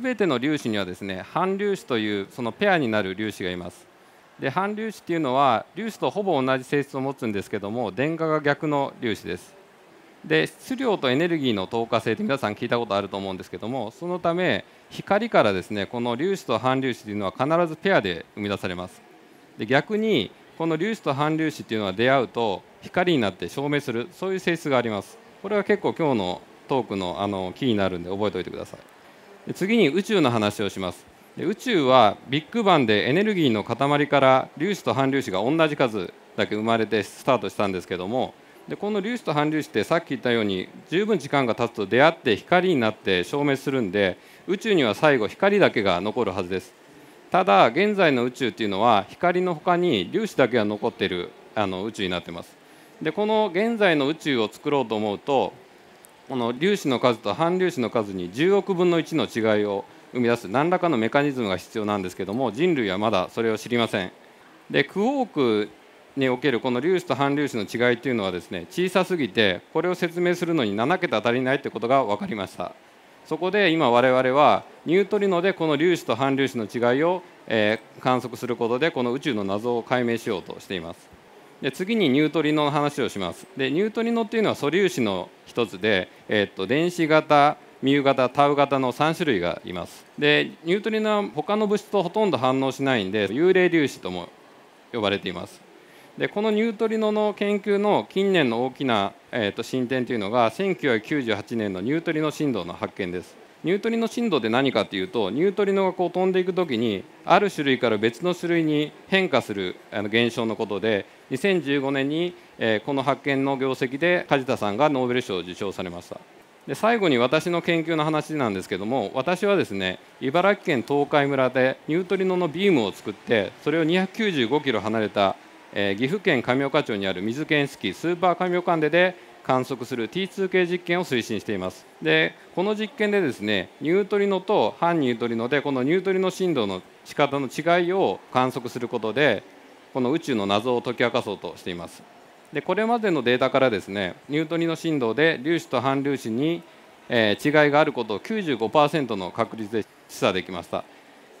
全ての粒子にはですね反粒子というそのペアになる粒子がいますで反粒子っていうのは粒子とほぼ同じ性質を持つんですけども電荷が逆の粒子ですで質量とエネルギーの透過性って皆さん聞いたことあると思うんですけどもそのため光からですねこの粒子と反粒子というのは必ずペアで生み出されますで逆にこの粒子と反粒子っていうのは出会うと光になって証明するそういう性質がありますこれは結構今日のトークのあのキーになるんで覚えておいてください次に宇宙の話をします宇宙はビッグバンでエネルギーの塊から粒子と反粒子が同じ数だけ生まれてスタートしたんですけどもでこの粒子と反粒子ってさっき言ったように十分時間が経つと出会って光になって消滅するんで宇宙には最後光だけが残るはずですただ現在の宇宙っていうのは光のほかに粒子だけが残っているあの宇宙になってますでこの現在の宇宙を作ろうと思うとこの粒子の数と反粒子の数に10億分の1の違いを生み出す何らかのメカニズムが必要なんですけども人類はまだそれを知りません。でクォークにおけるこの粒子と反粒子の違いというのはですね小さすぎてこれを説明するのに7桁足りないってことが分かりましたそこで今我々はニュートリノでこの粒子と反粒子の違いを、え観測することでこの宇宙の謎を解明しようとしていますで次にニュートリノの話をしますでニュートリノっていうのは素粒子の一つで、えっと電子型ミュ型タウ型の3種類がいますでニュートリノは他の物質とほとんど反応しないんで幽霊粒子とも呼ばれていますでこのニュートリノの研究の近年の大きな、えー、と進展というのが1998年のニュートリノ振動の発見ですニュートリノ振動って何かっていうとニュートリノがこう飛んでいく時にある種類から別の種類に変化するあの現象のことで2015年に、えこの発見の業績で梶田さんがノーベル賞を受賞されましたで最後に私の研究の話なんですけども私はですね茨城県東海村でニュートリノのビームを作ってそれを295キロ離れた、え岐阜県上岡町にある水検式スーパー上岡でで観測する T2 系実験を推進していますでこの実験でですねニュートリノと反ニュートリノでこのニュートリノ振動の仕方の違いを観測することでこの宇宙の謎を解き明かそうとしていますでこれまでのデータからですねニュートリノ振動で粒子と反粒子に、えー、違いがあることを95%の確率で示唆できました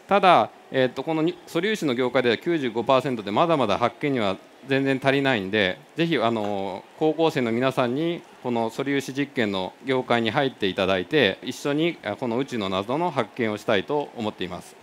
ただ、えー、っとこの素粒子の業界では95%でまだまだ発見には全然足りないんでぜひあの高校生の皆さんにこの素粒子実験の業界に入っていただいて一緒にこの宇宙の謎の発見をしたいと思っています。